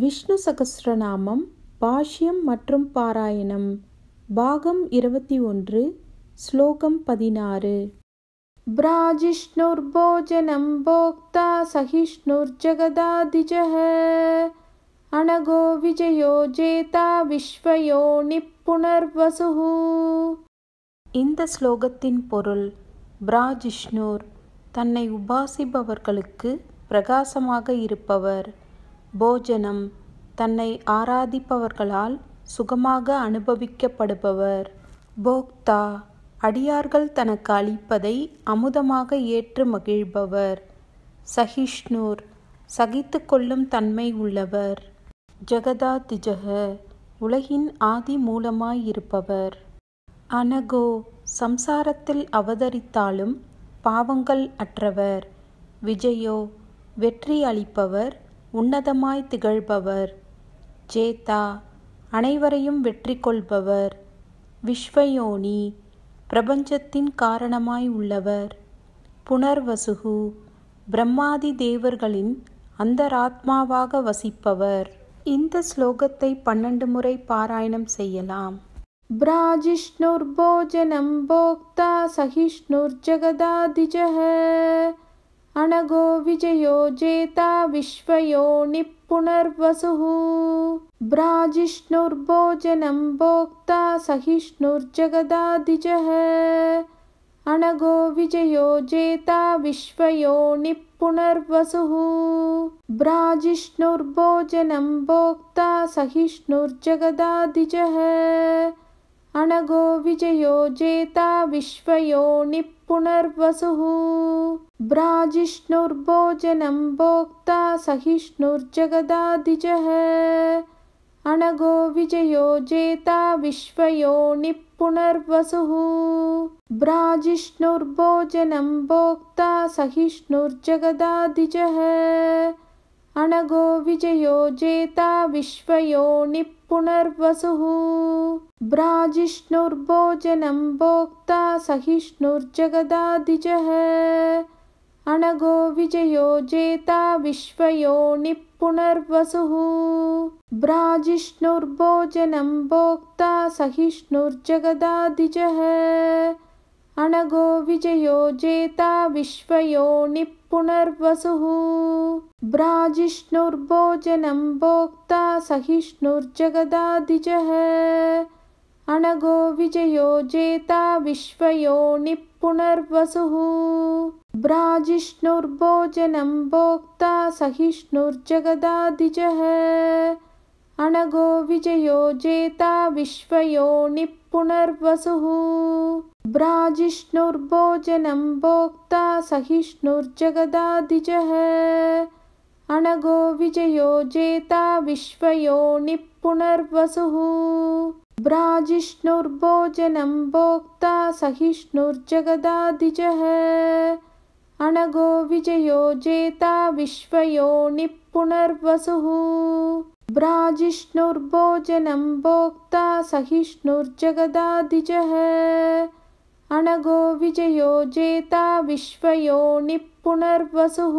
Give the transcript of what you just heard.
விஷ்ணு சகசிரநாமம் பாஷ்யம் மற்றும் பாராயணம் பாகம் இருபத்தி ஒன்று ஸ்லோகம் பதினாறு போஜனம் போக்தா ஜெகதாதிஜ அணகோ விஜயோ ஜேதா விஸ்வயோ நிப்புணர்வசுகு இந்த ஸ்லோகத்தின் பொருள் பிராஜிஷ்ணுர் தன்னை உபாசிப்பவர்களுக்கு பிரகாசமாக இருப்பவர் போஜனம் தன்னை ஆராதிப்பவர்களால் சுகமாக அனுபவிக்கப்படுபவர் போக்தா அடியார்கள் தனக்கு அளிப்பதை அமுதமாக ஏற்று மகிழ்பவர் சகிஷ்ணூர் சகித்து கொள்ளும் தன்மை உள்ளவர் ஜெகதா திஜக உலகின் ஆதி மூலமாயிருப்பவர் அனகோ சம்சாரத்தில் அவதரித்தாலும் பாவங்கள் அற்றவர் விஜயோ வெற்றி அளிப்பவர் உன்னதமாய் திகழ்பவர் ஜேதா அனைவரையும் வெற்றி கொள்பவர் விஸ்வயோனி பிரபஞ்சத்தின் காரணமாய் உள்ளவர் புனர்வசுகு பிரம்மாதி தேவர்களின் அந்தராத்மாவாக வசிப்பவர் இந்த ஸ்லோகத்தை பன்னெண்டு முறை பாராயணம் செய்யலாம் பிராஜிஷ்ணுர் போஜனம் போக்தா சகிஷ்ணுர் ஜெகதாதிஜக विजयो जेता विश्वयो निपुनर्वसुः ब्राजिष्णुर्भोजनं भोक्ता विजयो जेता विश्वयो निप्पुनर्वसुः ब्राजिष्णुर्भोजनं भोक्ता विजयो जेता विश्वयो नि पुनर्वसुः ब्राजिष्णुर्भोजनं भोक्ता सहिष्णुर्जगदादिजः अणगो विजयो जेता विश्वयो निःपुनर्वसुः व्राजिष्णुर्भोजनं भोक्ता सहिष्णुर्जगदादिजः अणगो विजयो विश्वयो निपुनर्वसुः ब्राजिष्णुर्भोजनं भोक्ता सहिष्णुर्जगदादिजः अणगो विजयो जेता विश्वयो निपुनर्वसुः ब्राजिष्णुर्भोजनं भोक्ता सहिष्णुर्जगदादिजः विजयो अणगो विश्वयो निप्पुनर्वसुः ब्राजिष्णुर्भोजनं भोक्ता अणगो विजयो जेता विश्वयो जे॒ताविश्वयो॑निपुनर्वसुः ब्राजिष्णुर्भोजनं भोक्ता अणगो विजयो जेता विश्वयो निप्पुनर्वसुः ब्राजिष्णुर्भोजनं भोक्ता सहिष्णुर्जगदादिजः अणगो विजयो जेता विश्वयो निःपुनर्वसुः ब्राजिष्णुर्भोजनं भोक्ता सहिष्णुर्जगदादिजः अणगो विजयो जेता विश्वयो निःपुनर्वसुः ब्राजिष्णुर्भोजनं भोक्ता सहिष्णुर्जगदादिजः अनगो विजयो जेता विश्वयो निपुनर्वसुः